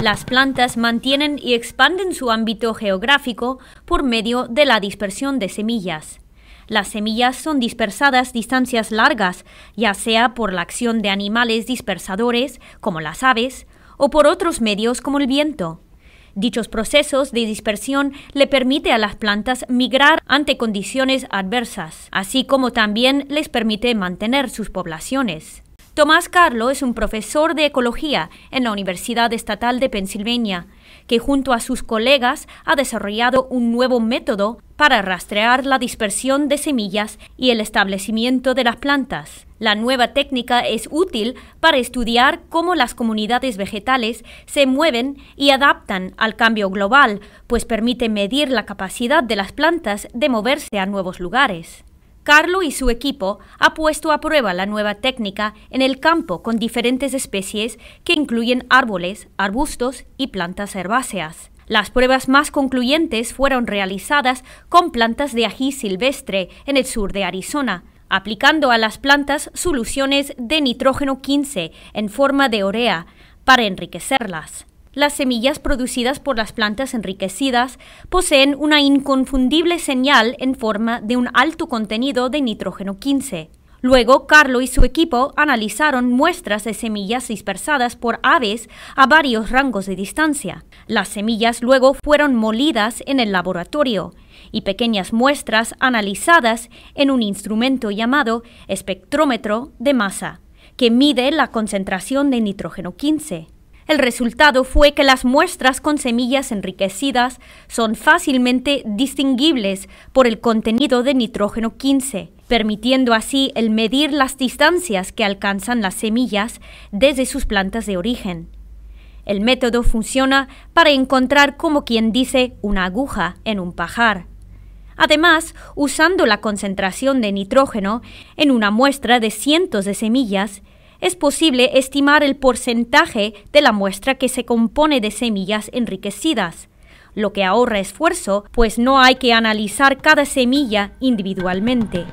Las plantas mantienen y expanden su ámbito geográfico por medio de la dispersión de semillas. Las semillas son dispersadas distancias largas, ya sea por la acción de animales dispersadores, como las aves, o por otros medios como el viento. Dichos procesos de dispersión le permite a las plantas migrar ante condiciones adversas, así como también les permite mantener sus poblaciones. Tomás Carlo es un profesor de ecología en la Universidad Estatal de Pensilvania, que junto a sus colegas ha desarrollado un nuevo método para rastrear la dispersión de semillas y el establecimiento de las plantas. La nueva técnica es útil para estudiar cómo las comunidades vegetales se mueven y adaptan al cambio global, pues permite medir la capacidad de las plantas de moverse a nuevos lugares. Carlo y su equipo ha puesto a prueba la nueva técnica en el campo con diferentes especies que incluyen árboles, arbustos y plantas herbáceas. Las pruebas más concluyentes fueron realizadas con plantas de ají silvestre en el sur de Arizona, aplicando a las plantas soluciones de nitrógeno 15 en forma de orea para enriquecerlas. Las semillas producidas por las plantas enriquecidas poseen una inconfundible señal en forma de un alto contenido de nitrógeno 15. Luego, Carlo y su equipo analizaron muestras de semillas dispersadas por aves a varios rangos de distancia. Las semillas luego fueron molidas en el laboratorio y pequeñas muestras analizadas en un instrumento llamado espectrómetro de masa, que mide la concentración de nitrógeno 15. El resultado fue que las muestras con semillas enriquecidas son fácilmente distinguibles por el contenido de nitrógeno 15, permitiendo así el medir las distancias que alcanzan las semillas desde sus plantas de origen. El método funciona para encontrar, como quien dice, una aguja en un pajar. Además, usando la concentración de nitrógeno en una muestra de cientos de semillas, es posible estimar el porcentaje de la muestra que se compone de semillas enriquecidas, lo que ahorra esfuerzo, pues no hay que analizar cada semilla individualmente.